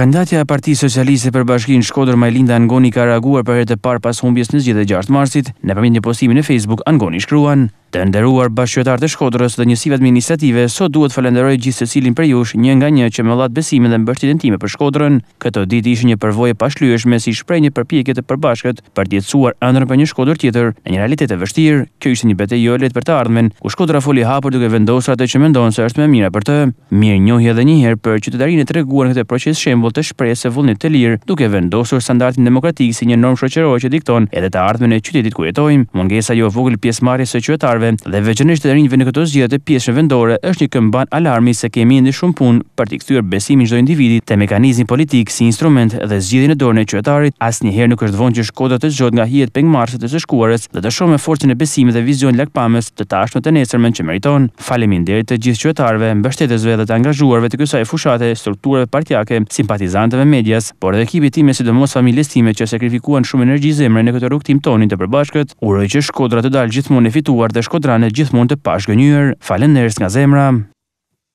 Kandidatja e Partisë Socialiste për Bashkinë Shkodër Majlinda Angoni ka reaguar për herë të parë pas humbjes në zgjedhjet e 6 marsit. Nëpërmjet një postimi në Facebook Angoni shkruan: Të nderuar bashkëtarë të Shkodrës dhe njësive administrative, sot duhet falenderoj gjithë secilin për jush, një nga një që më latë besimin dhe mbështetjen time për Shkodrën. Këtë ditë ishte një përvojë pashlyeshme si shprehje përpjekje e përbashkët për të andrën për një Shkodër tjetër në një realitet të vështirë. Kjo ishte një betejë jo letë për të ardhmen, ku Shkodra foli hapur duke vendosur e që mendon se është më mirë për të. Mirë edhe një herë për treguar këtë proces shembull të të duke vendosur standardin demokratik si një normë shoqërore që dikton edhe të ardhmen e qytetit ku jetojmë. Mungesa jo së qytetarëve dhe veçanërisht të rinjve në këto zgjedhje pjesë vendore është një këmban alarmi se kemi ende shumë punë për të kthyer besimin çdo individi te mekanizmi politik si instrument dhe zgjidhjen e dorën e qytetarit asnjëherë nuk është vonë që shkodra të zgjohet nga hijet pengmarshet të së shkuarës dhe të shohme forcën e besimit dhe vizionin lakpamës të tashmë të nesërmë që meriton faleminderit të gjithë qytetarëve mbështetësve dhe të angazhuarve të kësaj fushate strukturave partijake simpatizantëve medias por edhe ekipit tim sidomos familjes time që sakrifikuan shumë energji zemre në këtë rrugtim tonin të përbashkët uroj që shkodra të dalë gjithmonë e fituar dhe Ekordana gjithmonë të pashkëngëjur, falenders nga zemra